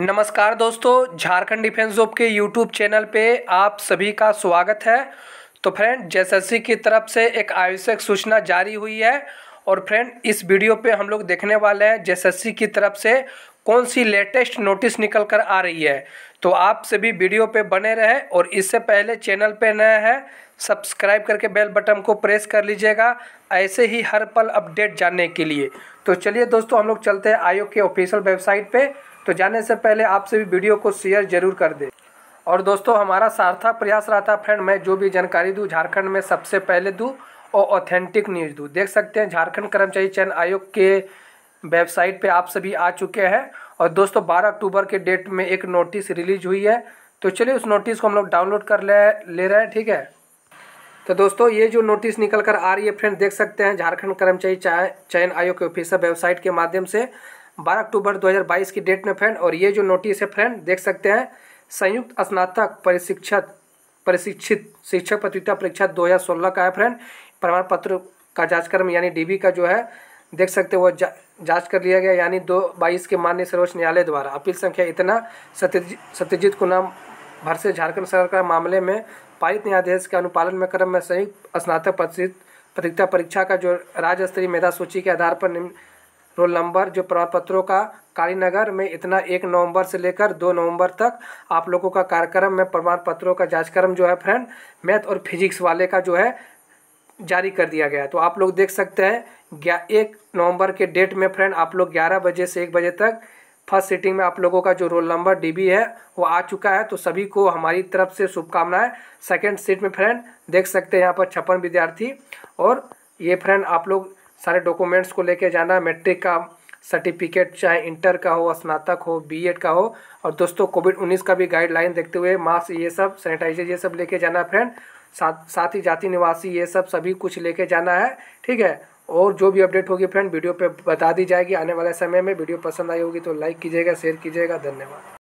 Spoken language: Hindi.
नमस्कार दोस्तों झारखंड डिफेंस जॉब के यूट्यूब चैनल पे आप सभी का स्वागत है तो फ्रेंड जेएसएससी की तरफ से एक आवश्यक सूचना जारी हुई है और फ्रेंड इस वीडियो पे हम लोग देखने वाले हैं जेएसएससी की तरफ से कौन सी लेटेस्ट नोटिस निकल कर आ रही है तो आप सभी वीडियो पे बने रहे और इससे पहले चैनल पे नया है सब्सक्राइब करके बेल बटन को प्रेस कर लीजिएगा ऐसे ही हर पल अपडेट जानने के लिए तो चलिए दोस्तों हम लोग चलते हैं आयोग के ऑफिशियल वेबसाइट पर तो जाने से पहले आप सभी वीडियो को शेयर जरूर कर दें और दोस्तों हमारा सार्थक प्रयास रहता है फ्रेंड मैं जो भी जानकारी दूँ झारखंड में सबसे पहले दूँ और ऑथेंटिक न्यूज़ दूँ देख सकते हैं झारखंड कर्मचारी चयन आयोग के वेबसाइट पे आप सभी आ चुके हैं और दोस्तों 12 अक्टूबर के डेट में एक नोटिस रिलीज हुई है तो चलिए उस नोटिस को हम लोग डाउनलोड कर ले ले रहे हैं ठीक है तो दोस्तों ये जो नोटिस निकल कर आ रही है फ्रेंड देख सकते हैं झारखंड कर्मचारी चयन आयोग के ऑफिसर वेबसाइट के माध्यम से 12 अक्टूबर 2022 की डेट में फ्रेंड और ये जो नोटिस है फ्रेंड देख सकते हैं संयुक्त स्नातक परिशिक्षक प्रशिक्षित शिक्षक प्रतियोगिता परीक्षा 2016 का है फ्रेंड प्रमाण पत्र का जांचकर्म यानी डीबी का जो है देख सकते हैं वो जांच कर लिया गया यानी दो बाईस के माननीय सर्वोच्च न्यायालय द्वारा अपील संख्या इतना सत्यजी सत्यजीत को नाम भर से झारखंड सरकार मामले में पारित न्यायाधीश के अनुपालन में क्रम में संयुक्त स्नातक प्रतियोगिता परीक्षा का जो राज्य स्तरीय मेधा सूची के आधार पर रोल नंबर जो प्रमाण पत्रों का कालीनगर में इतना एक नवंबर से लेकर दो नवंबर तक आप लोगों का कार्यक्रम में प्रमाण पत्रों का जांचक्रम जो है फ्रेंड मैथ और फिजिक्स वाले का जो है जारी कर दिया गया तो आप लोग देख सकते हैं एक नवंबर के डेट में फ्रेंड आप लोग ग्यारह बजे से एक बजे तक फर्स्ट सीटिंग में आप लोगों का जो रोल नंबर डी है वो आ चुका है तो सभी को हमारी तरफ से शुभकामनाएं सेकेंड सीट में फ्रेंड देख सकते हैं यहाँ पर छप्पन विद्यार्थी और ये फ्रेंड आप लोग सारे डॉक्यूमेंट्स को लेके जाना मैट्रिक का सर्टिफिकेट चाहे इंटर का हो स्नातक हो बीएड का हो और दोस्तों कोविड उन्नीस का भी गाइडलाइन देखते हुए मास्क ये सब सैनिटाइजर ये सब लेके जाना फ्रेंड साथ साथ ही जाति निवासी ये सब सभी कुछ लेके जाना है ठीक है और जो भी अपडेट होगी फ्रेंड वीडियो पे बता दी जाएगी आने वाले समय में वीडियो पसंद आई होगी तो लाइक कीजिएगा शेयर कीजिएगा धन्यवाद